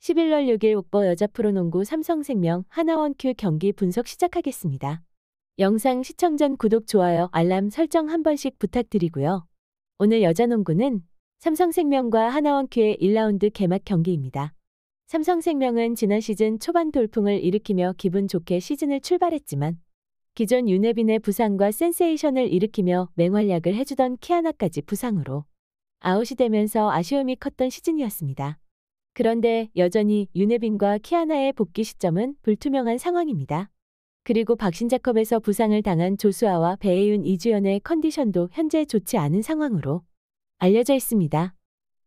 11월 6일 옥버 여자 프로농구 삼성생명 하나원큐 경기 분석 시작하겠습니다. 영상 시청 전 구독, 좋아요, 알람 설정 한 번씩 부탁드리고요. 오늘 여자농구는 삼성생명과 하나원큐의 1라운드 개막 경기입니다. 삼성생명은 지난 시즌 초반 돌풍을 일으키며 기분 좋게 시즌을 출발했지만 기존 유네빈의 부상과 센세이션을 일으키며 맹활약을 해주던 키아나까지 부상으로 아웃이 되면서 아쉬움이 컸던 시즌이었습니다. 그런데 여전히 윤혜빈과 키아나의 복귀 시점은 불투명한 상황입니다. 그리고 박신자컵에서 부상을 당한 조수아와 배혜윤 이주연의 컨디션도 현재 좋지 않은 상황으로 알려져 있습니다.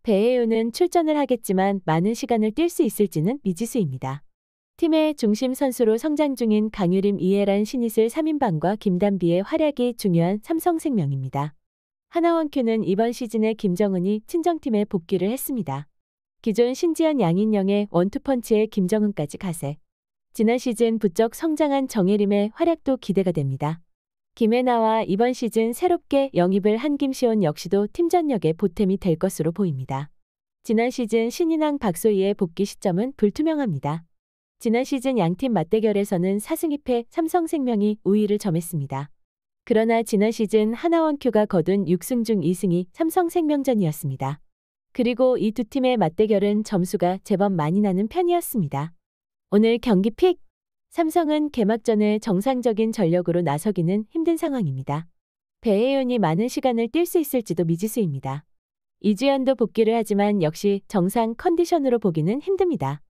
배혜윤은 출전을 하겠지만 많은 시간을 뛸 수 있을지는 미지수입니다. 팀의 중심 선수로 성장 중인 강유림, 이해란, 신이슬 3인방과 김단비의 활약이 중요한 삼성생명입니다. 하나원큐는 이번 시즌에 김정은이 친정팀에 복귀를 했습니다. 기존 신지현 양인영의 원투펀치의 김정은까지 가세. 지난 시즌 부쩍 성장한 정혜림의 활약도 기대가 됩니다. 김혜나와 이번 시즌 새롭게 영입을 한 김시온 역시도 팀 전력의 보탬이 될 것으로 보입니다. 지난 시즌 신인왕 박소희의 복귀 시점은 불투명합니다. 지난 시즌 양팀 맞대결에서는 4승 2패 삼성생명이 우위를 점했습니다. 그러나 지난 시즌 하나원큐가 거둔 6승 중 2승이 삼성생명전이었습니다. 그리고 이 두 팀의 맞대결은 점수가 제법 많이 나는 편이었습니다. 오늘 경기 픽! 삼성은 개막전에 정상적인 전력으로 나서기는 힘든 상황입니다. 배혜윤이 많은 시간을 뛸 수 있을지도 미지수입니다. 이주연도 복귀를 하지만 역시 정상 컨디션으로 보기는 힘듭니다.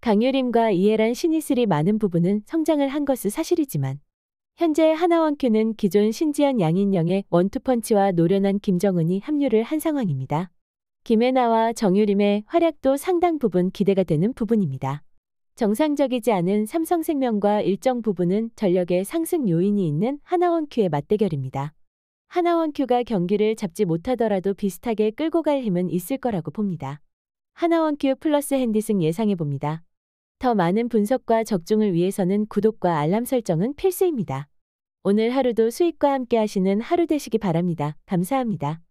강유림과 이해란 신이슬이 많은 부분은 성장을 한 것은 사실이지만 현재 하나원큐는 기존 신지현 양인영의 원투펀치와 노련한 김정은이 합류를 한 상황입니다. 김혜나와 정유림의 활약도 상당 부분 기대가 되는 부분입니다. 정상적이지 않은 삼성생명과 일정 부분은 전력의 상승 요인이 있는 하나원큐의 맞대결입니다. 하나원큐가 경기를 잡지 못하더라도 비슷하게 끌고 갈 힘은 있을 거라고 봅니다. 하나원큐 플러스 핸디승 예상해봅니다. 더 많은 분석과 적중을 위해서는 구독과 알람 설정은 필수입니다. 오늘 하루도 수익과 함께 하시는 하루 되시기 바랍니다. 감사합니다.